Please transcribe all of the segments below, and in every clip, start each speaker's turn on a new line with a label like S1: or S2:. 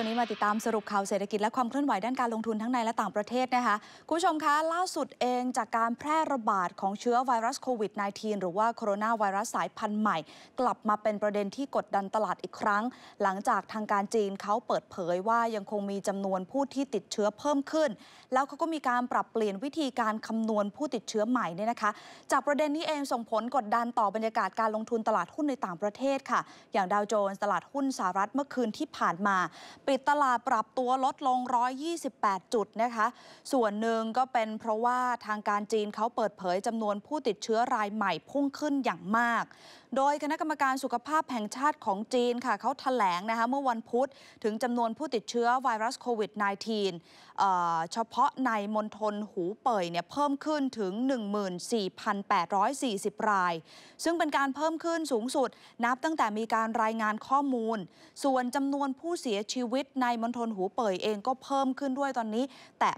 S1: ช่วงนี้มาติดตามสรุปข่าวเศรษฐกิจและความเคลื่อนไหวด้านการลงทุนทั้งในและต่างประเทศนะคะคุณผู้ชมคะล่าสุดเองจากการแพร่ระบาดของเชื้อไวรัสโควิด -19 หรือว่าโคโรนาไวรัสสายพันธุ์ใหม่กลับมาเป็นประเด็นที่กดดันตลาดอีกครั้ง หลังจากทางการจีนเขาเปิดเผยว่ายังคงมีจำนวนผู้ที่ติดเชื้อเพิ่มขึ้น แล้วเขาก็มีการปรับเปลี่ยนวิธีการคำนวณผู้ติดเชื้อใหม่เนี่ยนะคะ จากประเด็นนี้เองส่งผลกดดันต่อบรรยากาศการลงทุนตลาดหุ้นในต่างประเทศค่ะ อย่างดาวโจนส์ตลาดหุ้นสหรัฐเมื่อคืนที่ผ่านมาปิดตลาดปรับตัวลดลง 128 จุดนะคะ ส่วนหนึ่งก็เป็นเพราะว่าทางการจีนเขาเปิดเผยจำนวนผู้ติดเชื้อรายใหม่พุ่งขึ้นอย่างมากโดยคณะกรรมการสุขภาพแห่งชาติของจีนค่ะเขาถแถลงนะคะเมื่อวันพุธถึงจำนวนผู้ติดเชื้อไวรัสโควิด -19 เเฉพาะในมณฑลหูเป่ยเนี่ยเพิ่มขึ้นถึง 14,840ราย ซึ่งเป็นการเพิ่มขึ้นสูงสุดนับตั้งแต่มีการรายงานข้อมูล ส่วนจำนวนผู้เสียชีวิตในมณฑลหูเป่ยเองก็เพิ่มขึ้นด้วยตอนนี้แต่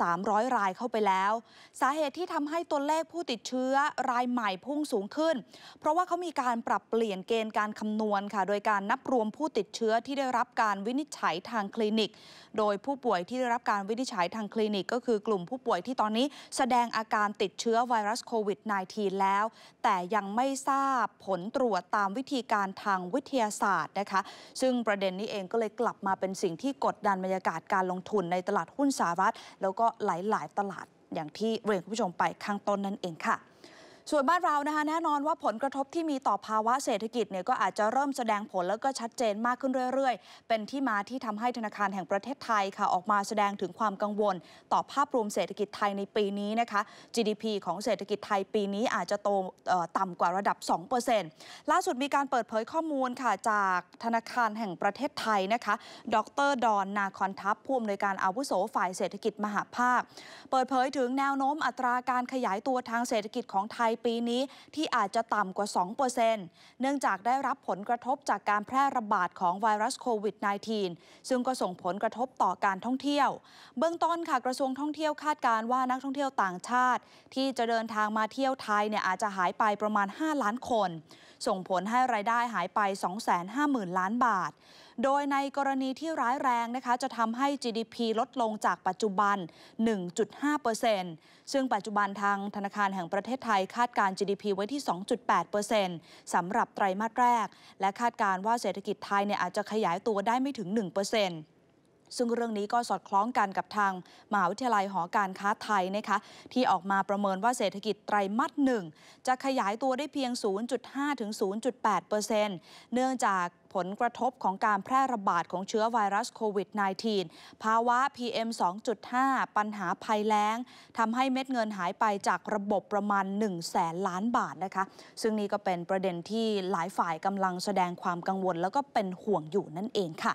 S1: 1,300 รายเข้าไปแล้ว สาเหตุที่ทำให้ตัวเลขผู้ติดเชื้อรายใหม่พุ่งสูงขึ้น เพราะว่าเขามีีการปรับเปลี่ยนเกณฑ์การคำนวณค่ะ โดยการนับรวมผู้ติดเชื้อที่ได้รับการวินิจฉัยทางคลินิก โดยผู้ป่วยที่ได้รับการวินิจฉัยทางคลินิกก็คือกลุ่มผู้ป่วยที่ตอนนี้ แสดงอาการติดเชื้อไวรัสโควิด -19 แล้ว แต่ยังไม่ทราบผลตรวจตามวิธีการทางวิทยาศาสตร์นะคะ ซึ่งประเด็นนี้เองก็เลยกลับมาเป็นสิ่งที่กดดันบรรยากาศการลงทุนในตลาดหุ้นสหรัฐแล้วก็หลายๆ ตลาด อย่างที่เรียนคุณผู้ชมไปข้างต้นนั่นเองค่ะส่วนบ้านเรานะคะแน่นอนว่าผลกระทบที่มีต่อภาวะเศรษฐกิจเนี่ยก็อาจจะเริ่มแสดงผลแล้วก็ชัดเจนมากขึ้นเรื่อยๆ เป็นที่มาที่ทำให้ธนาคารแห่งประเทศไทยค่ะออกมาแสดงถึงความกังวลต่อภาพรวมเศรษฐกิจไทยในปีนี้นะคะ GDP ของเศรษฐกิจไทยปีนี้อาจจะโตต่ำกว่าระดับ 2%ล่าสุดมีการเปิดเผยข้อมูลค่ะจากธนาคารแห่งประเทศไทยนะคะ ดร ดอนนาคอนทัพผู้อำนวยการอาวุโสฝ่ายเศรษฐกิจมหาภาค เปิดเผยถึงแนวโน้มอัตราการขยายตัวทางเศรษฐกิจของไทยปีนี้ที่อาจจะต่ำกว่า 2%เนื่องจากได้รับผลกระทบจากการแพร่ระบาดของไวรัสโควิด -19 ซึ่งก็ส่งผลกระทบต่อการท่องเที่ยว เบื้องต้นค่ะกระทรวงท่องเที่ยวคาดการว่านักท่องเที่ยวต่างชาติ ที่จะเดินทางมาเที่ยวไทยเนี่ยอาจจะหายไปประมาณ 5 ล้านคนส่งผลให้รายได้หายไป 250,000 ล้านบาท โดยในกรณีที่ร้ายแรงนะคะจะทำให้ GDP ลดลงจากปัจจุบัน 1.5%ซึ่งปัจจุบันทางธนาคารแห่งประเทศไทยคาดการ GDP ไว้ที่ 2.8%สำหรับไตรมาสแรก และคาดการว่าเศรษฐกิจไทยเนี่ยอาจจะขยายตัวได้ไม่ถึง 1%ซึ่งเรื่องนี้ก็สอดคล้องกันกับทางมหาวิทยาลัยหอการค้าไทยนะคะ ที่ออกมาประเมินว่าเศรษฐกิจไตรมาสหนึ่งจะขยายตัวได้เพียง 0.5ถึง0.8เปอร์เซ็นต์เนื่องจากผลกระทบของการแพร่ระบาดของเชื้อไวรัสโควิด -19 ภาวะ PM 2.5 ปัญหาภัยแล้งทำให้เม็ดเงินหายไปจากระบบประมาณ1แสนล้านบาทนะคะ ซึ่งนี่ก็เป็นประเด็นที่หลายฝ่ายกำลังแสดงความกังวลแล้วก็เป็นห่วงอยู่นั่นเองค่ะ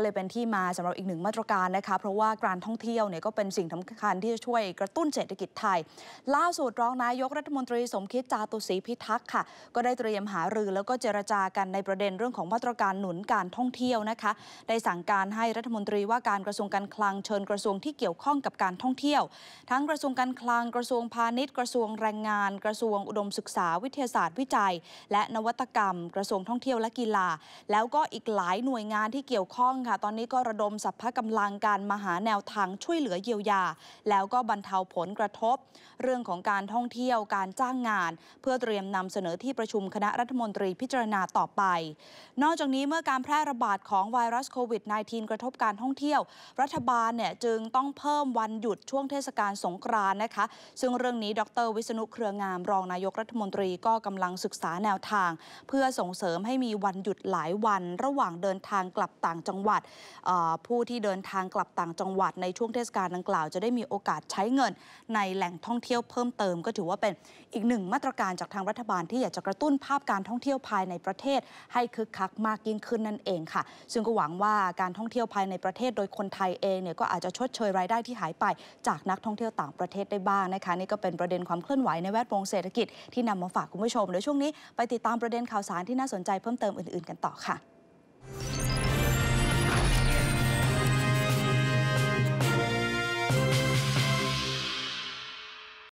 S1: ก็เลยเป็นที่มาสำหรับอีกหนึ่งมาตรการนะคะเพราะว่าการท่องเที่ยวเนี่ยก็เป็นสิ่งสาคัญที่จะช่วย กระตุ้นเศรษฐกิจไทย ล่าสุดรองนายกรัฐมนตรีสมคิดจาตุศรีพิทักษ์ค่ะก็ได้เตรียมหารือ แล้วก็เจรจากันในประเด็นเรื่องของมาตรการหนุนการท่องเที่ยวนะคะได้สั่งการให้รัฐมนตรีว่าการกระทรวงการคลังเชิญกระทรวงที่เกี่ยวข้องกับการท่องเที่ยว ทั้งกระทรวงการคลังกระทรวงพาณิชย์กระทรวงแรงงานกระทรวงอุดมศึกษาวิทยาศาสตร์วิจัย และนวัตกรรม กระทรวงท่องเที่ยวและกีฬา แล้วก็อีกหลายหน่วยงานที่เกี่ยวข้องค่ะค่ะตอนนี้ก็ระดมสรรพกำลังการมาหาแนวทาง ช่วยเหลือเยียวยา แล้วก็บรรเทาผลกระทบ เรื่องของการท่องเที่ยวการจ้างงาน เพื่อเตรียมนำเสนอที่ประชุมคณะรัฐมนตรีพิจารณาต่อไป นอกจากนี้เมื่อการแพร่ระบาดของไวรัสโควิด -19 กระทบการท่องเที่ยว รัฐบาลเนี่ยจึงต้องเพิ่มวันหยุดช่วงเทศกาลสงกรานต์นะคะซึ่งเรื่องนี้ดรวิษณุเครืองามรองนายกรัฐมนตรีก็กำลังศึกษาแนวทาง เพื่อส่งเสริมให้มีวันหยุดหลายวัน ระหว่างเดินทางกลับต่างจังหวัดัดผู้ที่เดินทางกลับต่างจังหวัดในช่วงเทศกาลดังกล่าวจะได้มีโอกาสใช้เงินในแหล่งท่องเที่ยวเพิ่มเติม ก็ถือว่าเป็นอีกหนึ่งมาตรการจากทางรัฐบาลที่อยากจะกระตุ้นภาพการท่องเที่ยวภายในประเทศให้คึกคักมากยิ่งขึ้นนั่นเองค่ะซึ่งก็หวังว่าการท่องเที่ยวภายในประเทศโดยคนไทยเองเนี่ยก็อาจจะชดเชยรายได้ที่หายไปจากนักท่องเที่ยวต่างประเทศได้บ้างนะคะนี่ก็เป็นประเด็นความเคลื่อนไหวในแวดวงเศรษฐกิจที่นำมาฝากคุณผู้ชมโดยช่วงนี้ ไปติดตามประเด็นข่าวสารที่น่าสนใจเพิ่มเติมอื่นๆกันต่อค่ะ